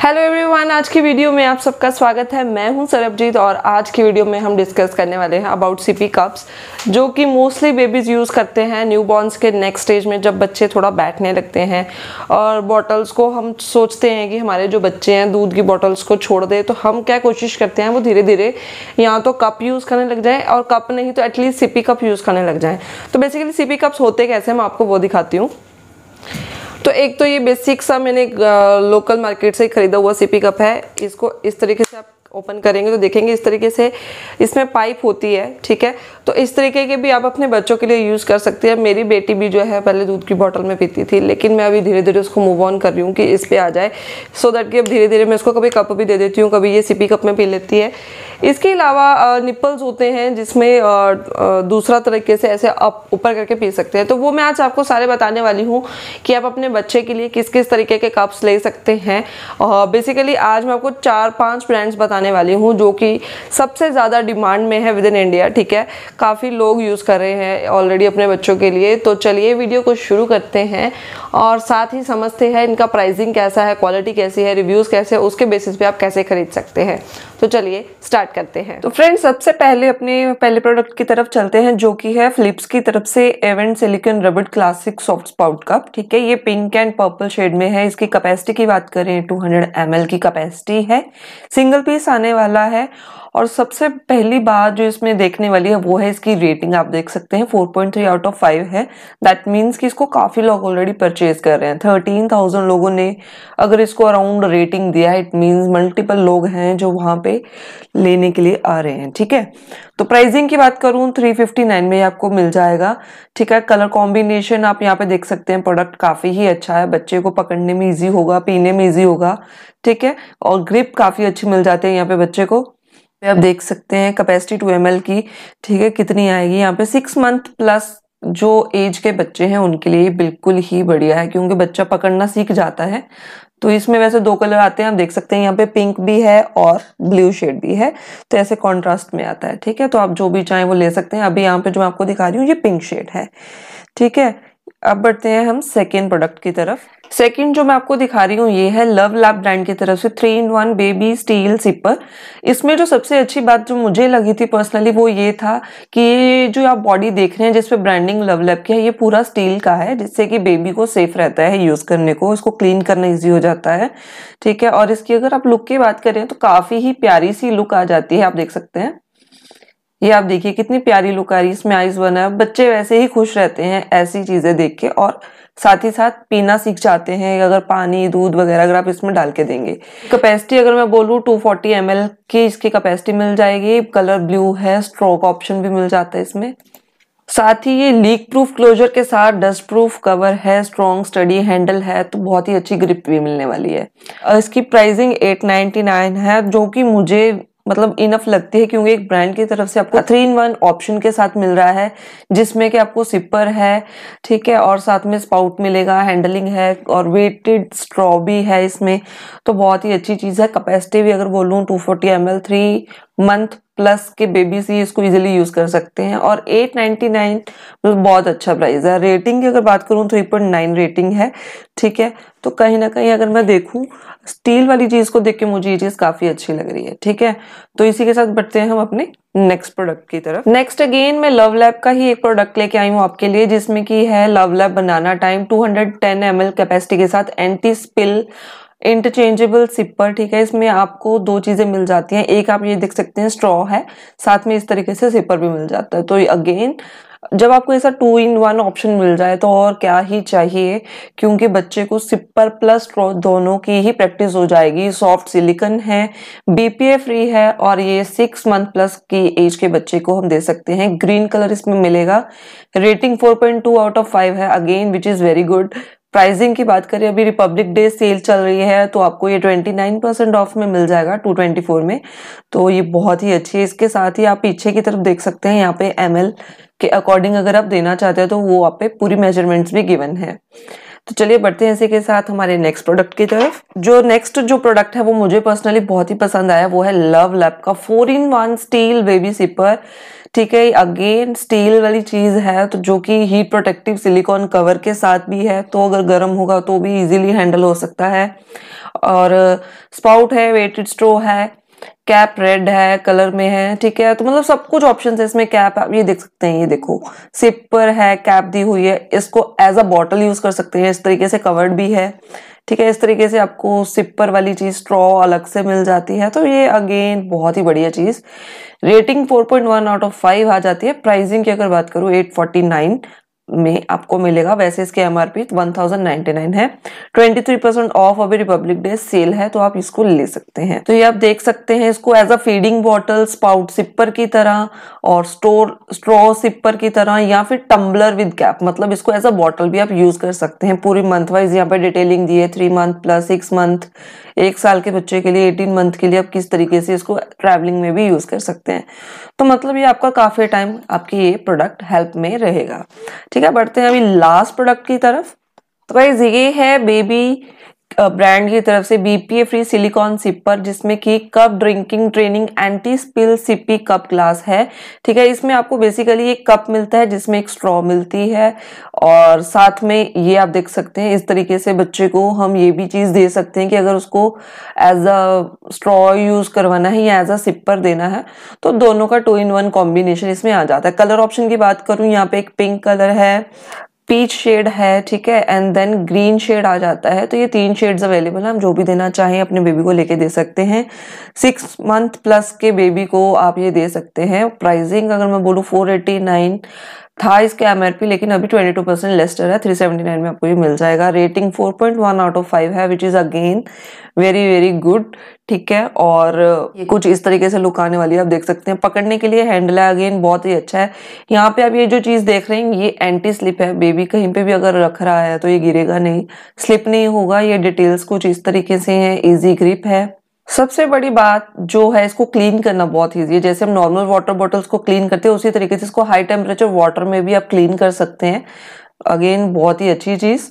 hello everyone आज की video में आप सबका स्वागत है मैं हूं सरबजीत और आज की वीडियो में हम डिस्कस करने वाले हैं अबाउट सीपी कप्स जो कि मोस्टली बेबीज़ यूज़ करते हैं न्यूबॉर्न्स के नेक्स्ट स्टेज में जब बच्चे थोड़ा बैठने लगते हैं और बॉटल्स को हम सोचते हैं कि हमारे जो बच्चे हैं दूध की बॉटल्स को छोड़ दें तो हम क्या कोशिश करते हैं वो धीरे धीरे या तो कप यूज़ करने लग जाएँ और कप नहीं तो एटलीस्ट सीपी कप यूज़ करने लग जाएँ तो बेसिकली सीपी कप्स होते कैसे मैं आपको वो दिखाती हूँ तो एक तो ये बेसिक सा मैंने लोकल मार्केट से खरीदा हुआ सीपी कप है इसको इस तरीके से आप ओपन करेंगे तो देखेंगे इस तरीके से इसमें पाइप होती है ठीक है तो इस तरीके के भी आप अपने बच्चों के लिए यूज़ कर सकते हैं मेरी बेटी भी जो है पहले दूध की बॉटल में पीती थी लेकिन मैं अभी धीरे धीरे उसको मूव ऑन कर रही हूँ कि इस पर आ जाए सो दैट कि अब धीरे धीरे मैं इसको कभी कप भी दे देती हूँ कभी ये सीपी कप में पी लेती है इसके अलावा निप्पल्स होते हैं जिसमें दूसरा तरीके से ऐसे आप ऊपर करके पी सकते हैं तो वो मैं आज आपको सारे बताने वाली हूँ कि आप अपने बच्चे के लिए किस किस तरीके के कप्स ले सकते हैं बेसिकली आज मैं आपको चार पाँच ब्रांड्स बता बताने वाली हूँ जो कि सबसे ज़्यादा डिमांड में है विद इन इंडिया ठीक है काफ़ी लोग यूज़ कर रहे हैं ऑलरेडी अपने बच्चों के लिए तो चलिए वीडियो को शुरू करते हैं और साथ ही समझते हैं इनका प्राइसिंग कैसा है क्वालिटी कैसी है रिव्यूज़ कैसे है उसके बेसिस पे आप कैसे खरीद सकते हैं तो चलिए स्टार्ट करते हैं तो फ्रेंड्स सबसे पहले अपने पहले प्रोडक्ट की तरफ चलते हैं जो कि है फ्लिप्स की तरफ से Avent silicone rubber classic soft spout cup ठीक है ये पिंक एंड पर्पल शेड में है इसकी कैपेसिटी की बात करें 200 ml की कैपेसिटी है सिंगल पीस आने वाला है और सबसे पहली बात जो इसमें देखने वाली है वो है इसकी रेटिंग आप देख सकते हैं 4.3 आउट ऑफ फाइव है दैट मीन्स कि इसको काफ़ी लोग ऑलरेडी परचेज कर रहे हैं 13,000 लोगों ने अगर इसको अराउंड रेटिंग दिया है इट मीन्स मल्टीपल लोग हैं जो वहाँ पे लेने के लिए आ रहे हैं ठीक है तो प्राइजिंग की बात करूँ 359 में आपको मिल जाएगा ठीक है कलर कॉम्बिनेशन आप यहाँ पे देख सकते हैं प्रोडक्ट काफ़ी ही अच्छा है बच्चे को पकड़ने में ईजी होगा पीने में ईजी होगा ठीक है और ग्रिप काफ़ी अच्छी मिल जाती है यहाँ पे बच्चे को पे आप देख सकते हैं कैपेसिटी टू एम की ठीक है कितनी आएगी यहाँ पे सिक्स मंथ प्लस जो एज के बच्चे हैं उनके लिए बिल्कुल ही बढ़िया है क्योंकि बच्चा पकड़ना सीख जाता है तो इसमें वैसे दो कलर आते हैं आप देख सकते हैं यहाँ पे पिंक भी है और ब्लू शेड भी है तो ऐसे कॉन्ट्रास्ट में आता है ठीक है तो आप जो भी चाहें वो ले सकते हैं अभी यहाँ पे जो मैं आपको दिखा रही हूँ ये पिंक शेड है ठीक है अब बढ़ते हैं हम सेकेंड प्रोडक्ट की तरफ सेकेंड जो मैं आपको दिखा रही हूँ ये है लव लैब ब्रांड की तरफ से three in one baby steel sipper इसमें जो सबसे अच्छी बात जो मुझे लगी थी पर्सनली वो ये था कि ये जो आप बॉडी देख रहे हैं जिसपे ब्रांडिंग लव लैब की है ये पूरा स्टील का है जिससे कि बेबी को सेफ रहता है यूज़ करने को इसको क्लीन करना ईजी हो जाता है ठीक है और इसकी अगर आप लुक की बात करें तो काफ़ी ही प्यारी सी लुक आ जाती है आप देख सकते हैं ये आप देखिए कितनी प्यारी लुक आ रही है इसमें आइज बना है बच्चे वैसे ही खुश रहते हैं ऐसी चीज़ें देख के और साथ ही साथ पीना सीख जाते हैं अगर पानी दूध वगैरह अगर आप इसमें डाल के देंगे कैपेसिटी अगर मैं बोलूँ 240 फोर्टी एम की इसकी कैपेसिटी मिल जाएगी कलर ब्लू है स्ट्रोक ऑप्शन भी मिल जाता है इसमें साथ ही ये लीक प्रूफ क्लोजर के साथ डस्ट प्रूफ कवर है स्ट्रॉन्ग स्टडी हैंडल है तो बहुत ही अच्छी ग्रिप भी मिलने वाली है इसकी प्राइसिंग 899 है जो कि मुझे मतलब इनफ लगती है क्योंकि एक ब्रांड की तरफ से आपको थ्री इन वन ऑप्शन के साथ मिल रहा है जिसमें कि आपको सिपर है ठीक है और साथ में स्पाउट मिलेगा हैंडलिंग है और वेटेड स्ट्रॉ भी है इसमें तो बहुत ही अच्छी चीज़ है कैपेसिटी भी अगर बोलूँ two forty M L three month plus के बेबी से इसको इजीली यूज कर सकते हैं और 899 तो बहुत अच्छा प्राइस है रेटिंग की अगर बात करूँ तो नाइन रेटिंग है ठीक है तो कहीं ना कहीं अगर मैं देखूँ स्टील वाली चीज़ को देख के मुझे ये चीज़ काफ़ी अच्छी लग रही है ठीक है तो इसी के साथ बढ़ते हैं हम अपने नेक्स्ट प्रोडक्ट की तरफ नेक्स्ट अगेन मैं लव लैब का ही एक प्रोडक्ट लेके आई हूँ आपके लिए जिसमें की है LuvLap banana time two hundred capacity के साथ एंटी स्पिल इंटरचेंजेबल सिपर ठीक है इसमें आपको दो चीज़ें मिल जाती हैं एक आप ये देख सकते हैं स्ट्रॉ है साथ में इस तरीके से सिपर भी मिल जाता है तो अगेन जब आपको ऐसा टू इन वन ऑप्शन मिल जाए तो और क्या ही चाहिए क्योंकि बच्चे को सिपर प्लस दोनों की ही प्रैक्टिस हो जाएगी सॉफ्ट सिलिकन है बीपीए फ्री है और ये सिक्स मंथ प्लस की एज के बच्चे को हम दे सकते हैं ग्रीन कलर इसमें मिलेगा रेटिंग 4.2 आउट ऑफ 5 है again which is very good pricing की बात करें अभी रिपब्लिक डे सेल चल रही है तो आपको ये 29 परसेंट ऑफ में मिल जाएगा 224 में तो ये बहुत ही अच्छी है इसके साथ ही आप पीछे की तरफ देख सकते हैं यहाँ पे एम के अकॉर्डिंग अगर आप देना चाहते हैं तो वो आप पे पूरी मेजरमेंट्स भी गिवन है तो चलिए बढ़ते हैं इसी के साथ हमारे नेक्स्ट प्रोडक्ट की तरफ जो नेक्स्ट जो प्रोडक्ट है वो मुझे पर्सनली बहुत ही पसंद आया वो है लव लैप का four in one steel baby sipper ठीक है अगेन स्टील वाली चीज़ है तो जो कि हीट प्रोटेक्टिव सिलिकॉन कवर के साथ भी है तो अगर गर्म होगा तो भी इजीली हैंडल हो सकता है और स्पाउट है वेटेड स्ट्रो है कैप रेड है कलर में है ठीक है तो मतलब सब कुछ ऑप्शन है इसमें कैप आप ये देख सकते हैं ये देखो सिपर है कैप दी हुई है इसको एज अ बॉटल यूज कर सकते हैं इस तरीके से कवर्ड भी है ठीक है इस तरीके से आपको सिपर वाली चीज स्ट्रॉ अलग से मिल जाती है तो ये अगेन बहुत ही बढ़िया चीज रेटिंग 4.1 आउट ऑफ 5 आ जाती है प्राइसिंग की अगर बात करूं 849 में आपको मिलेगा वैसे इसके M R P one thousand nine है ट्वेंटी थ्री परसेंट ऑफ अभी रिपब्लिक डे सेल है तो आप इसको ले सकते हैं तो ये आप देख सकते हैं इसको as a feeding bottle spout sipper की तरह और स्टोर स्ट्रॉ सिपर की तरह या फिर टम्बलर विद कैप मतलब इसको एज अ बॉटल भी आप यूज कर सकते हैं पूरी मंथ वाइज यहाँ पे डिटेलिंग दी है three month plus six month एक साल के बच्चे के लिए एटीन मंथ के लिए आप किस तरीके से इसको ट्रैवलिंग में भी यूज कर सकते हैं तो मतलब ये आपका काफी टाइम आपकी ये प्रोडक्ट हेल्प में रहेगा ठीक ठीक है बढ़ते हैं अभी लास्ट प्रोडक्ट की तरफ तो गाइज ये है बेबी ब्रांड की तरफ से बीपीए फ्री सिलिकॉन सिपर जिसमें कि cup drinking training anti spill sippy cup glass है ठीक है इसमें आपको बेसिकली एक कप मिलता है जिसमें एक स्ट्रॉ मिलती है और साथ में ये आप देख सकते हैं इस तरीके से बच्चे को हम ये भी चीज़ दे सकते हैं कि अगर उसको एज अ स्ट्रॉ यूज़ करवाना है या एज अ सिपर देना है तो दोनों का टू इन वन कॉम्बिनेशन इसमें आ जाता है कलर ऑप्शन की बात करूँ यहाँ पे एक पिंक कलर है पीच शेड है ठीक है एंड देन ग्रीन शेड आ जाता है तो ये तीन शेड्स अवेलेबल है हम जो भी देना चाहें अपने बेबी को लेके दे सकते हैं सिक्स मंथ प्लस के बेबी को आप ये दे सकते हैं प्राइसिंग अगर मैं बोलूँ फोर एट्टी नाइन था इसके एम लेकिन अभी 22 परसेंट लेस्टर है 379 में आपको ये मिल जाएगा रेटिंग 4.1 आउट ऑफ फाइव है which is again very very good ठीक है और ये कुछ इस तरीके से लुक आने वाली है आप देख सकते हैं पकड़ने के लिए हैंडल है अगेन बहुत ही अच्छा है यहाँ पे आप ये जो चीज़ देख रहे हैं ये एंटी स्लिप है बेबी कहीं पे भी अगर रख रहा है तो ये गिरेगा नहीं स्लिप नहीं होगा ये डिटेल्स कुछ इस तरीके से है ईजी ग्रिप है सबसे बड़ी बात जो है इसको क्लीन करना बहुत ईजी है जैसे हम नॉर्मल वाटर बॉटल्स को क्लीन करते हैं उसी तरीके से इसको हाई टेम्परेचर वाटर में भी आप क्लीन कर सकते हैं अगेन बहुत ही अच्छी चीज़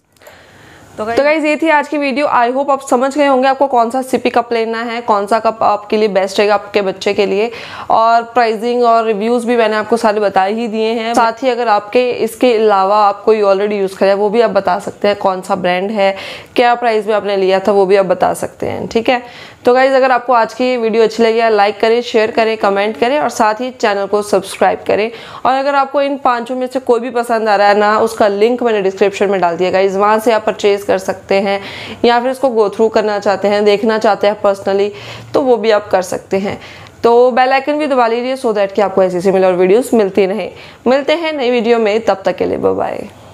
तो गाइज तो ये थी आज की वीडियो आई होप आप समझ गए होंगे आपको कौन सा सिपी कप लेना है कौन सा कप आपके लिए बेस्ट रहेगा आपके बच्चे के लिए और प्राइसिंग और रिव्यूज़ भी मैंने आपको सारे बता ही दिए हैं साथ ही अगर आपके इसके अलावा आप कोई ऑलरेडी यूज़ करें वो भी आप बता सकते हैं कौन सा ब्रांड है क्या प्राइस में आपने लिया था वो भी आप बता सकते हैं ठीक है तो गाइज़ अगर आपको आज की वीडियो अच्छी लगी है लाइक करें शेयर करें कमेंट करें और साथ ही चैनल को सब्सक्राइब करें और अगर आपको इन पांचों में से कोई भी पसंद आ रहा है ना उसका लिंक मैंने डिस्क्रिप्शन में डाल दिया गाइज़ वहाँ से आप परचेज़ कर सकते हैं या फिर इसको गो थ्रू करना चाहते हैं देखना चाहते हैं पर्सनली तो वो भी आप कर सकते हैं तो बेल आइकन भी दबा लीजिए सो दैट कि आपको ऐसी सिमिलर वीडियोस मिलती नहीं मिलते हैं नई वीडियो में तब तक के लिए बाय